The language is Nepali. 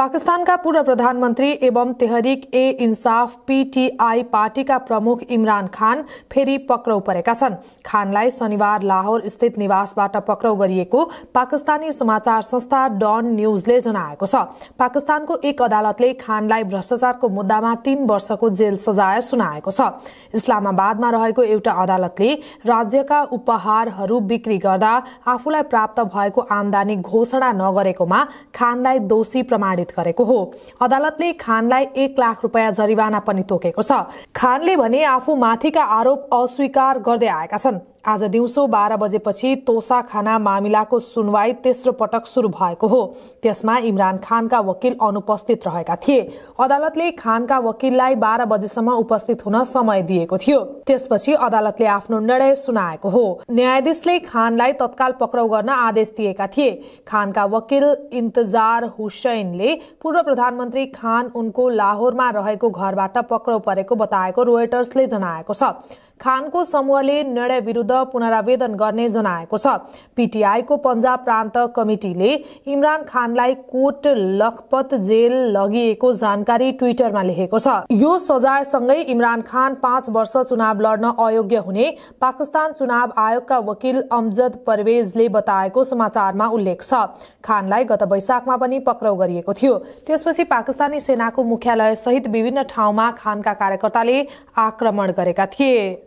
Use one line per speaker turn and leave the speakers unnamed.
पाकिस्तानका पूर्व प्रधानमन्त्री एवं तेहरिक ए इन्साफ पीटीआई पार्टीका प्रमुख इमरान खान फेरि पक्राउ परेका छन् खानलाई शनिबार लाहोर स्थित निवासबाट पक्राउ गरिएको पाकिस्तानी समाचार संस्था डन न्यूजले जनाएको छ पाकिस्तानको एक अदालतले खानलाई भ्रष्टाचारको मुद्दामा तीन वर्षको जेल सजाय सुनाएको छ इस्लामाबादमा रहेको एउटा अदालतले राज्यका उपहारहरू बिक्री गर्दा आफूलाई प्राप्त भएको आमदानी घोषणा नगरेकोमा खानलाई दोषी प्रमाणित घोषित गरेको हो अदालतले खानलाई एक लाख रुपियाँ जरिवाना पनि तोकेको छ खानले भने आफू माथिका आरोप अस्वीकार गर्दै आएका छन् आज दिउँसो बाह्र बजेपछि तोसा खाना मामिलाको सुनवाई तेस्रो पटक सुरु भएको हो त्यसमा इमरान खानका वकिल अनुपस्थित रहेका थिए अदालतले खानका वकिललाई बाह्र बजेसम्म उपस्थित हुन समय दिएको थियो त्यसपछि अदालतले आफ्नो निर्णय सुनाएको हो न्यायाधीशले खानलाई तत्काल पक्राउ गर्न आदेश दिएका थिए खानका वकिल इन्तजार हुसैनले पूर्व प्रधानमन्त्री खान उनको लाहोरमा रहेको घरबाट पक्राउ परेको बताएको रोयटर्सले जनाएको छ खानको समूहले निर्णय विरूद्ध पुनरावेदन गर्ने जनाएको छ पीटीआईको पन्जाब प्रान्त कमिटीले इमरान खानलाई कोट लखपत जेल लगिएको जानकारी ट्विटरमा लेखेको छ यो सजायसँगै इमरान खान पाँच वर्ष चुनाव लड्न अयोग्य हुने पाकिस्तान चुनाव आयोगका वकिल अमजद परवेजले बताएको समाचारमा उल्लेख छ खानलाई गत वैशाखमा पनि पक्राउ गरिएको थियो त्यसपछि पाकिस्तानी सेनाको मुख्यालय सहित विभिन्न ठाउँमा खानका कार्यकर्ताले आक्रमण गरेका थिए